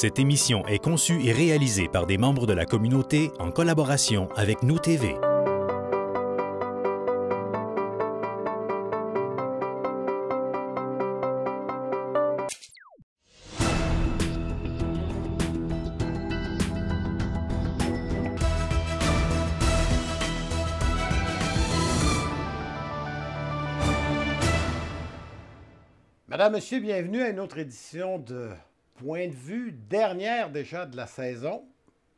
Cette émission est conçue et réalisée par des membres de la communauté en collaboration avec Nous TV. Madame, Monsieur, bienvenue à une autre édition de Point de vue dernière déjà de la saison.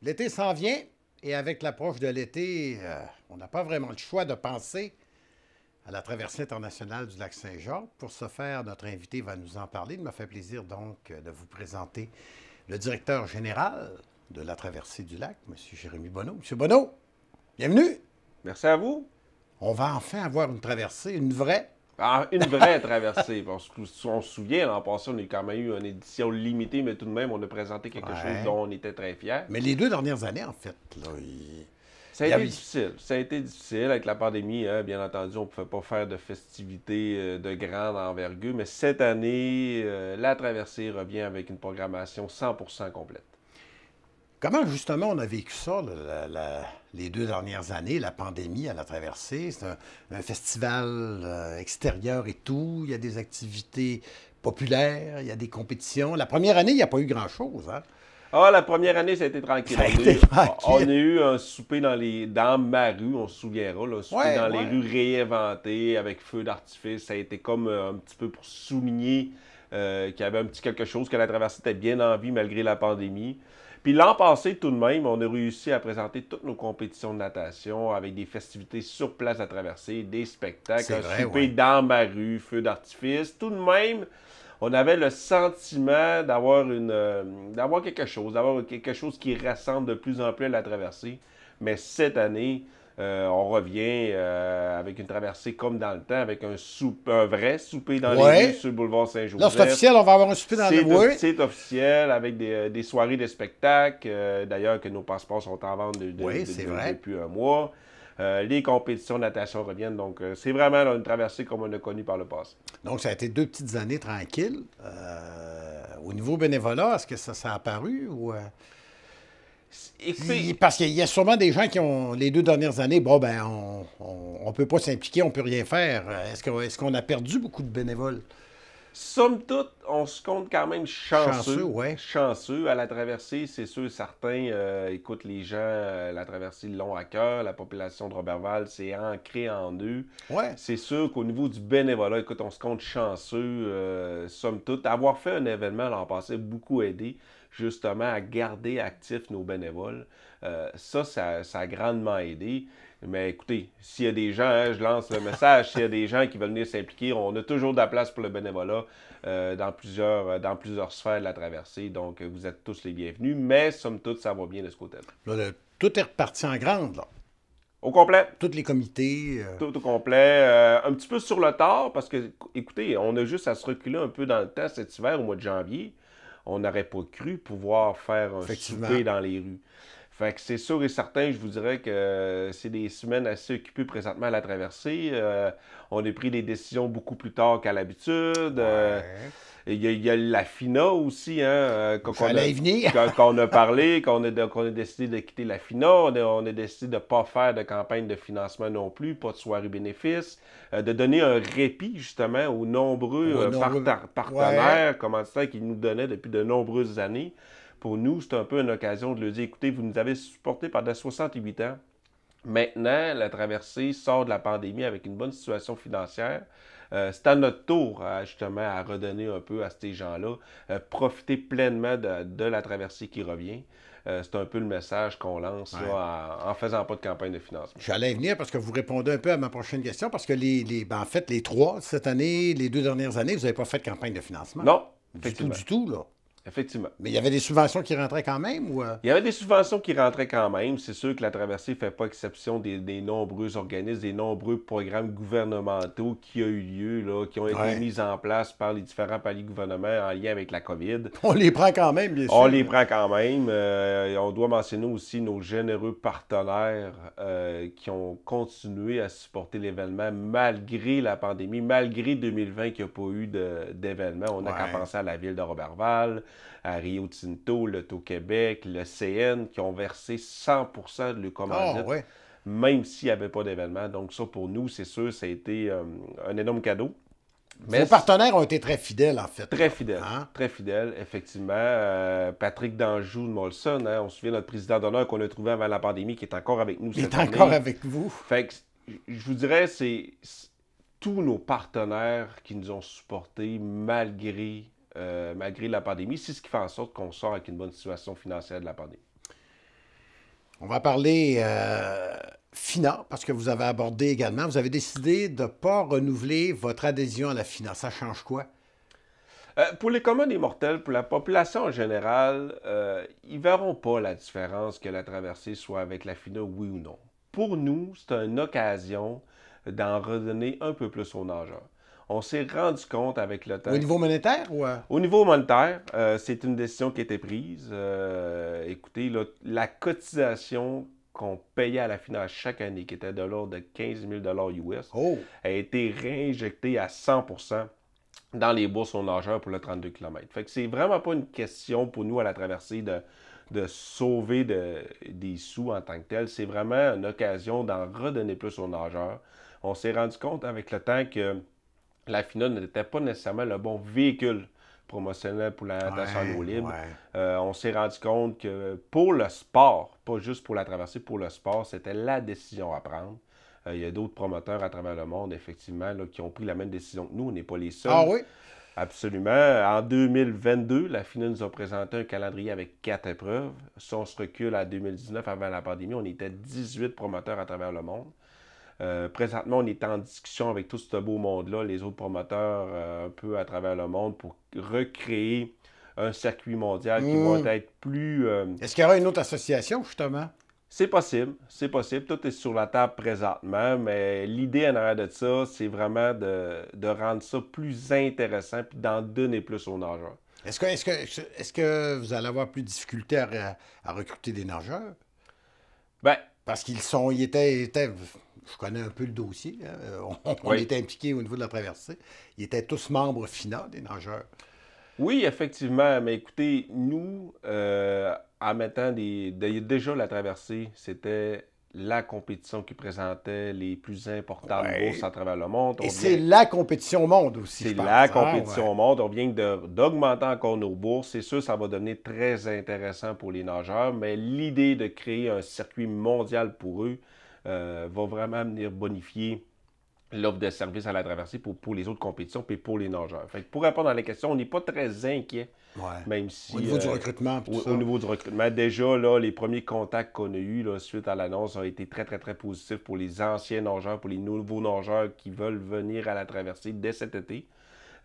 L'été s'en vient et avec l'approche de l'été, euh, on n'a pas vraiment le choix de penser à la traversée internationale du lac Saint-Jean. Pour ce faire, notre invité va nous en parler. Il m'a fait plaisir donc de vous présenter le directeur général de la traversée du lac, M. Jérémy Bonneau. M. Bonneau, bienvenue. Merci à vous. On va enfin avoir une traversée, une vraie, une vraie traversée. parce qu'on se souvient, l'an passé, on a quand même eu une édition limitée, mais tout de même, on a présenté quelque chose dont on était très fiers. Mais les deux dernières années, en fait, là, Ça a été difficile. Ça a été difficile avec la pandémie. Hein. bien entendu, on ne pouvait pas faire de festivités euh, de grande envergure, mais cette année, euh, la traversée revient avec une programmation 100 complète. Comment, justement, on a vécu ça, la, la les deux dernières années, la pandémie, à la traversé. C'est un, festival euh, extérieur et tout. Il y a des activités populaires, il y a des compétitions. La première année, il n'y a pas eu grand-chose. Hein? Ah, la première année, ça a été tranquille. A été on, a eu, un souper dans, les, dans ma rue, on se souviendra, un souper dans les rues réinventées avec feu d'artifice. Ça a été comme euh, un petit peu pour souligner euh, qu'il y avait un petit quelque chose que la traversée était bien en vie malgré la pandémie. Puis l'an passé, tout de même, on a réussi à présenter toutes nos compétitions de natation avec des festivités sur place à traverser, des spectacles, un souper dans rue, feu d'artifice. Tout de même, on avait le sentiment d'avoir une euh, d'avoir quelque chose, d'avoir quelque chose qui rassemble de plus en plus à la traversée. Mais cette année, euh, on revient euh, avec une traversée comme dans le temps, avec un, vrai souper dans les rues sur le boulevard Saint-Joseph. Là, c'est officiel, on va avoir un souper dans les rues. C'est officiel, avec des, euh, soirées, de spectacles. D'ailleurs, que nos passeports sont en vente depuis un mois. les compétitions de natation reviennent. Donc, c'est vraiment une traversée comme on a connue par le passé. Donc, ça a été deux petites années tranquilles. au niveau bénévolat, est-ce que ça, s'est apparu ou parce qu'il y a sûrement des gens qui ont, les deux dernières années, bon, ben, on ne peut pas s'impliquer, on ne peut rien faire. Est-ce qu'on a perdu beaucoup de bénévoles? Somme toute, on se compte quand même chanceux. Chanceux, à la traversée, c'est sûr, certains. Euh, écoute, les gens, euh, la traversée l'ont à cœur. La population de Robertval, c'est ancré en eux. C'est sûr qu'au niveau du bénévolat, écoute, on se compte chanceux. Euh, somme toute, avoir fait un événement l'an passé beaucoup aidé justement à garder actifs nos bénévoles. Euh, ça, ça, a grandement aidé. Mais écoutez, s'il y a des gens, hein, je lance le message, s'il y a des gens qui veulent venir s'impliquer, on a toujours de la place pour le bénévolat euh, dans, plusieurs, euh, dans plusieurs sphères de la traversée. Donc, vous êtes tous les bienvenus. Mais, somme toute, ça va bien de ce côté-là. tout est reparti en grande, là. Au complet. Tous les comités. Tout au complet. un petit peu sur le tard, parce que, écoutez, on a juste à se reculer un peu dans le temps cet hiver, au mois de janvier on n'aurait pas cru pouvoir faire un souper dans les rues. Fait que c'est sûr et certain, je vous dirais que euh, c'est des semaines assez occupées présentement à la traversée. Euh, on a pris des décisions beaucoup plus tard qu'à l'habitude. Euh, il, y, a la FINA aussi, hein, qu'on a, parlé, qu'on a, a, décidé de quitter la FINA. On a, décidé de ne pas faire de campagne de financement non plus, pas de soirée bénéfice, de donner un répit justement aux nombreux, partenaires, comme ça, qui nous donnaient depuis de nombreuses années pour nous, c'est un peu une occasion de le dire, écoutez, vous nous avez supporté pendant 68 ans. Maintenant, la traversée sort de la pandémie avec une bonne situation financière. Euh, c'est à notre tour hein, justement à redonner un peu à ces gens-là, euh, profiter pleinement de, la traversée qui revient. Euh, c'est un peu le message qu'on lance en, faisant pas de campagne de financement. J'allais venir parce que vous répondez un peu à ma prochaine question, parce que les, ben, en fait, les trois, cette année, les deux dernières années, vous n'avez pas fait de campagne de financement. Non, du tout, du tout, là. Effectivement. Mais il y avait des subventions qui rentraient quand même ou... Euh? Il y avait des subventions qui rentraient quand même. C'est sûr que la traversée ne fait pas exception des, nombreux organismes, des nombreux programmes gouvernementaux qui ont eu lieu, qui ont été mis en place par les différents paliers gouvernementaux en lien avec la COVID. On les prend quand même, bien sûr. On les prend quand même. Euh, on doit mentionner aussi nos généreux partenaires euh, qui ont continué à supporter l'événement malgré la pandémie, malgré 2020 qui n'y a pas eu d'événement. On a qu'à penser à la ville de Roberval à Rio Tinto, l'Auto-Québec, le CN, qui ont versé 100 de leur commandite, ah, même s'il n'y avait pas d'événement. Donc ça, pour nous, c'est sûr, ça a été euh, un énorme cadeau. Mais partenaires ont été très fidèles, en fait. Très fidèles. Hein? Très fidèles, effectivement. Euh, Patrick Danjou de Molson, hein, on se souvient notre président d'honneur qu'on a trouvé avant la pandémie, qui est encore avec nous. Il est encore avec vous. Fait je vous dirais, c'est tous nos partenaires qui nous ont supportés malgré euh, malgré la pandémie. C'est ce qui fait en sorte qu'on sort avec une bonne situation financière de la pandémie. On va parler euh, parce que vous avez abordé également, vous avez décidé de ne pas renouveler votre adhésion à la FINA. Ça change quoi? Euh, pour les communs des mortels, pour la population en général, euh, ils ne verront pas la différence que la traversée soit avec la FINA, oui ou non. Pour nous, c'est une occasion d'en redonner un peu plus aux nageurs. On s'est rendu compte avec le temps. Euh? Au niveau monétaire ou... Au niveau monétaire, c'est une décision qui a été prise. Euh, écoutez, la cotisation qu'on payait à la finale chaque année, qui était de l'ordre de 15 000 US, a été réinjectée à 100 dans les bourses aux nageurs pour le 32 km. Fait que c'est vraiment pas une question pour nous à la traversée de, sauver des sous en tant que tel. C'est vraiment une occasion d'en redonner plus aux nageurs. On s'est rendu compte avec le temps que la FINA n'était pas nécessairement le bon véhicule promotionnel pour la natation libre. Euh, on s'est rendu compte que pour le sport, pas juste pour la traversée, pour le sport, c'était la décision à prendre. Euh, il y a d'autres promoteurs à travers le monde, effectivement, qui ont pris la même décision que nous. On n'est pas les seuls. Ah oui? Absolument. En 2022, la FINA nous a présenté un calendrier avec quatre épreuves. Si on se recule à 2019, avant la pandémie, on était 18 promoteurs à travers le monde. Euh, présentement, on est en discussion avec tout ce beau monde-là, les autres promoteurs euh, un peu à travers le monde pour recréer un circuit mondial qui va hmm. être plus. Euh, est-ce qu'il y aura une autre association, justement? C'est possible, c'est possible. Tout est sur la table présentement, mais l'idée en arrière de ça, c'est vraiment de, rendre ça plus intéressant puis d'en donner plus aux nageurs. Est-ce que, est que, est que vous allez avoir plus de difficultés à, recruter des nageurs? Ben, Parce qu'ils sont, étaient je connais un peu le dossier. Hein. Euh, on, était impliqués au niveau de la traversée. Ils étaient tous membres finaux des nageurs. Oui, effectivement. Mais écoutez, nous, euh, en mettant des. déjà la traversée, c'était la compétition qui présentait les plus importantes bourses à travers le monde. Et c'est la compétition au monde aussi. C'est la hein, compétition au monde. On vient d'augmenter encore nos bourses. C'est sûr, ça va devenir très intéressant pour les nageurs, mais l'idée de créer un circuit mondial pour eux, euh, va vraiment venir bonifier l'offre de services à la traversée pour, les autres compétitions et pour les nageurs. pour répondre à la question, on n'est pas très inquiet. Même au niveau du euh, recrutement. au, niveau du recrutement. Déjà, là, les premiers contacts qu'on a eus suite à l'annonce ont été très, très, très positifs pour les anciens nageurs, pour les nouveaux nageurs qui veulent venir à la traversée dès cet été.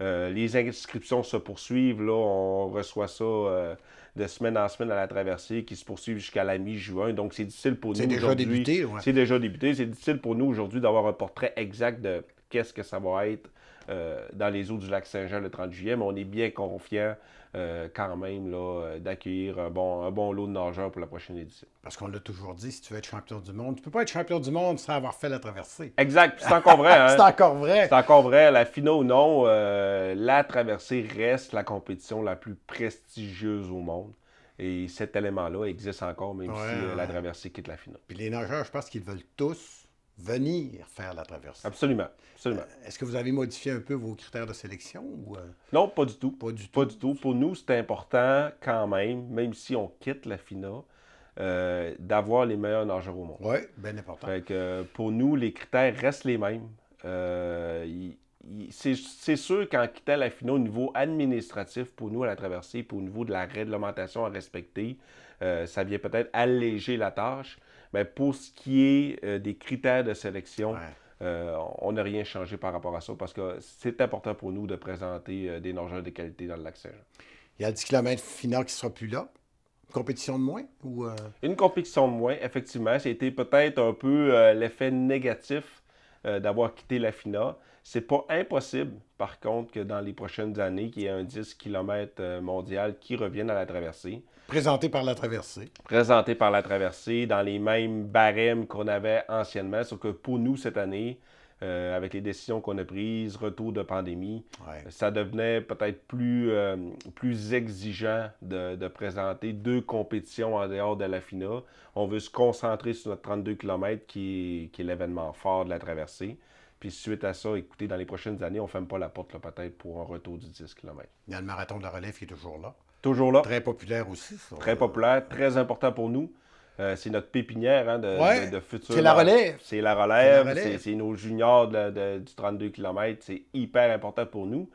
Euh, les inscriptions se poursuivent. Là, on reçoit ça euh, de semaine en semaine à la traversée qui se poursuivent jusqu'à la mi-juin. Donc, c'est difficile pour nous. C'est déjà débuté. C'est déjà débuté. C'est difficile pour nous aujourd'hui d'avoir un portrait exact de qu'est-ce que ça va être euh, dans les eaux du lac Saint-Jean le 30 juillet, mais on est bien confiant euh, quand même là, euh, d'accueillir un bon, un bon lot de nageurs pour la prochaine édition. Parce qu'on l'a toujours dit, si tu veux être champion du monde, tu peux pas être champion du monde sans avoir fait la traversée. Exact, c'est encore vrai. Hein. c'est encore vrai. C'est encore vrai, la finale ou non, la traversée reste la compétition la plus prestigieuse au monde. Et cet élément-là existe encore, même si la traversée quitte la finale. Puis les nageurs, je pense qu'ils veulent tous venir faire la traversée. Absolument. absolument. Euh, est-ce que vous avez modifié un peu vos critères de sélection? Ou, euh? Non, pas du tout. Pas du tout. Pour nous, c'est important quand même, même si on quitte la FINA, euh, d'avoir les meilleurs nageurs au monde. Oui, bien important. pour nous, les critères restent les mêmes. c'est sûr qu'en quittant la FINA au niveau administratif, pour nous, à la traversée, pour au niveau de la réglementation à respecter, ça vient peut-être alléger la tâche. Mais ben, pour ce qui est euh, des critères de sélection, euh, on n'a rien changé par rapport à ça parce que c'est important pour nous de présenter euh, des nageurs de qualité dans le lac Il y a le 10 km final qui ne sera plus là. Une compétition de moins Une compétition de moins, effectivement. C'était peut-être un peu l'effet négatif d'avoir quitté la FINA. C'est pas impossible, par contre, que dans les prochaines années, qu'il y ait un 10 km euh, mondial qui revienne à la traversée. Présenté par la traversée. Présenté par la traversée, dans les mêmes barèmes qu'on avait anciennement, sauf que pour nous, cette année, euh, avec les décisions qu'on a prises, retour de pandémie, ça devenait peut-être plus, euh, plus exigeant de, présenter deux compétitions en dehors de la FINA. On veut se concentrer sur notre 32 km qui est l'événement fort de la traversée. Puis suite à ça, écoutez, dans les prochaines années, on ne ferme pas la porte peut-être pour un retour du 10 km. Il y a le marathon de la relève qui est toujours là. Toujours là. Très populaire aussi. Très populaire, très important pour nous. Euh, c'est notre pépinière hein, de, futur. C'est la relève. C'est la relève, c'est nos juniors du 32 km. C'est hyper important pour nous.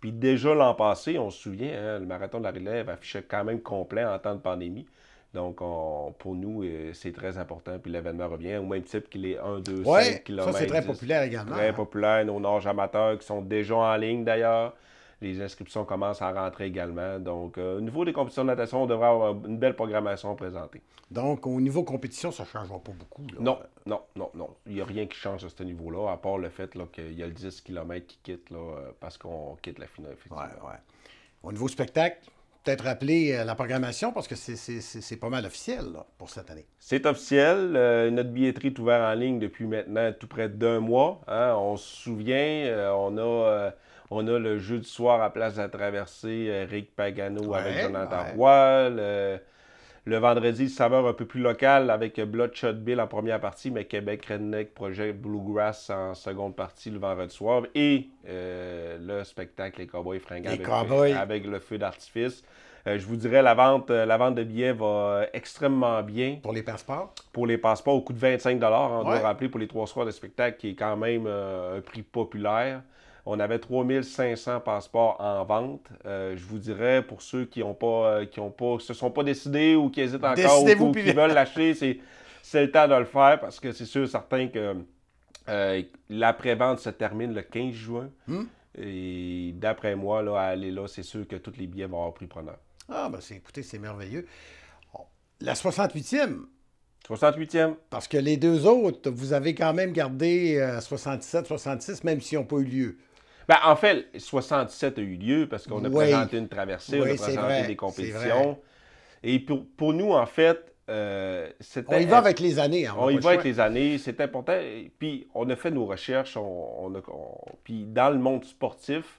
Puis déjà l'an passé, on se souvient, hein, le marathon de la relève affichait quand même complet en temps de pandémie. Donc, pour nous, euh, c'est très important. Puis l'événement revient au même type qu'il est 1, 2, 5 km. Ça, c'est très populaire également. Très populaire. Nos nages amateurs qui sont déjà en ligne d'ailleurs. Les inscriptions commencent à rentrer également. Donc, euh, au niveau des compétitions de natation, on devrait avoir une belle programmation présentée. Donc, au niveau compétition, ça ne changera pas beaucoup. Non, non, non, non. Il n'y a rien qui change à ce niveau-là, à part le fait qu'il y a le 10 km qui quitte là, euh, parce qu'on quitte la finale. Oui, oui. Au niveau spectacle, peut-être rappeler euh, la programmation parce que c'est pas mal officiel pour cette année. C'est officiel. Euh, notre billetterie est ouverte en ligne depuis maintenant tout près d'un mois. Hein. On se souvient, euh, on, a, on a le jeu du soir à place de traverser traversée, Rick Pagano avec Jonathan ouais. Le vendredi, saveur un peu plus local avec Bloodshot Bill en première partie, mais Québec Redneck Project Bluegrass en seconde partie le vendredi soir. Et euh, le spectacle Les Cowboys Fringants avec, le feu d'artifice. Euh, je vous dirais, la vente, la vente de billets va extrêmement bien. Pour les passeports? Pour les passeports, au coût de 25 on doit rappeler, pour les trois soirs de spectacle, qui est quand même euh, un prix populaire. On avait 3500 passeports en vente. Euh, je vous dirais, pour ceux qui ont pas, euh, qui ont pas, se sont pas décidés ou qui hésitent encore ou, qui veulent lâcher, c'est le temps de le faire parce que c'est sûr, certain que euh, l'après-vente se termine le 15 juin. Hmm? Et d'après moi, là, à aller là, c'est sûr que tous les billets vont avoir pris preneur. Ah, ben écoutez, c'est merveilleux. La 68e. 68e. Parce que les deux autres, vous avez quand même gardé 67, 66, même s'ils n'ont pas eu lieu. Ben, en fait, 67 a eu lieu parce qu'on a présenté une traversée, on a présenté des compétitions. Et pour, nous, en fait, euh, c'était. On y va avec les années. en hein, on, y va avec les années, c'est important. Puis on a fait nos recherches, on, puis dans le monde sportif,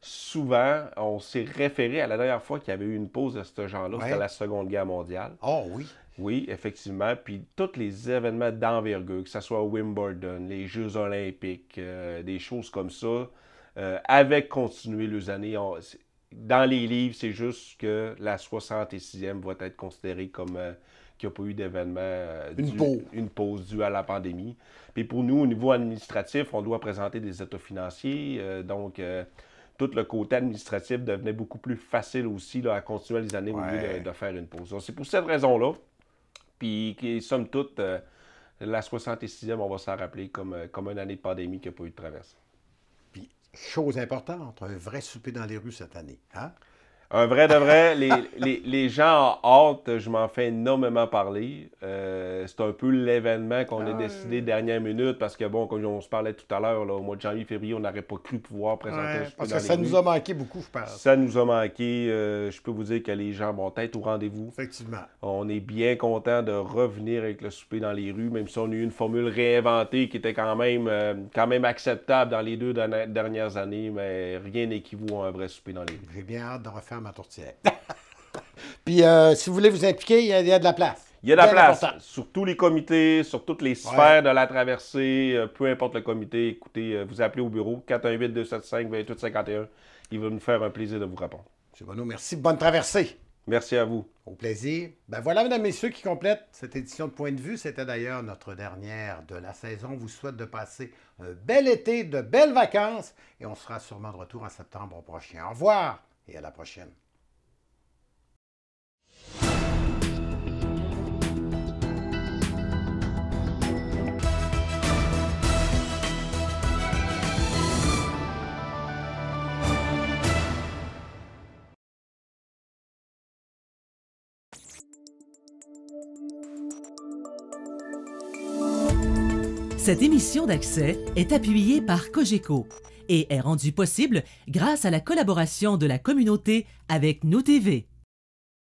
souvent, on s'est référé à la dernière fois qu'il y avait eu une pause de ce genre-là, c'était la Seconde Guerre mondiale. Oh oui. Oui, effectivement. Puis tous les événements d'envergure, que ce soit Wimbledon, les Jeux olympiques, euh, des choses comme ça, euh, avec continuer continué années. dans les livres, c'est juste que la 66e va être considérée comme euh, qu'il n'y a pas eu d'événement. Euh, une pause. due à la pandémie. Puis pour nous, au niveau administratif, on doit présenter des états financiers. donc, tout le côté administratif devenait beaucoup plus facile aussi à continuer les années au lieu de, faire une pause. C'est pour cette raison-là. Puis, somme toute, la 66e, on va s'en rappeler comme, comme une année de pandémie qui n'a pas eu de traverse chose importante, un vrai souper dans les rues cette année. Hein? Un vrai de vrai, les, gens en hâte, je m'en fais énormément parler. Euh, c'est un peu l'événement qu'on a ah décidé dernière minute parce que, bon, comme on se parlait tout à l'heure, au mois de janvier, février, on n'aurait pas cru pouvoir présenter. parce que ça nous a manqué beaucoup, je pense. Ça nous a manqué. Euh, je peux vous dire que les gens vont être au rendez-vous. Effectivement. On est bien content de revenir avec le souper dans les rues, même si on a eu une formule réinventée qui était quand même, euh, quand même acceptable dans les deux dernières années, mais rien n'équivaut à un vrai souper dans les rues. J'ai bien hâte de refaire ma tourtière. Puis euh, si vous voulez vous impliquer, il y, a de la place. Il y a de la place sur tous les comités, sur toutes les sphères de la traversée, euh, peu importe le comité. Écoutez, euh, vous appelez au bureau 418-275-2851. Il va nous faire un plaisir de vous répondre. M. Bonneau, merci. Bonne traversée. Merci à vous. Au plaisir. Ben voilà, mesdames, et messieurs, qui complètent cette édition de Point de vue. C'était d'ailleurs notre dernière de la saison. On vous souhaite de passer un bel été, de belles vacances et on sera sûrement de retour en septembre prochain. Au revoir et à la prochaine. Cette émission d'accès est appuyée par Cogeco et est rendu possible grâce à la collaboration de la communauté avec NoTV. TV.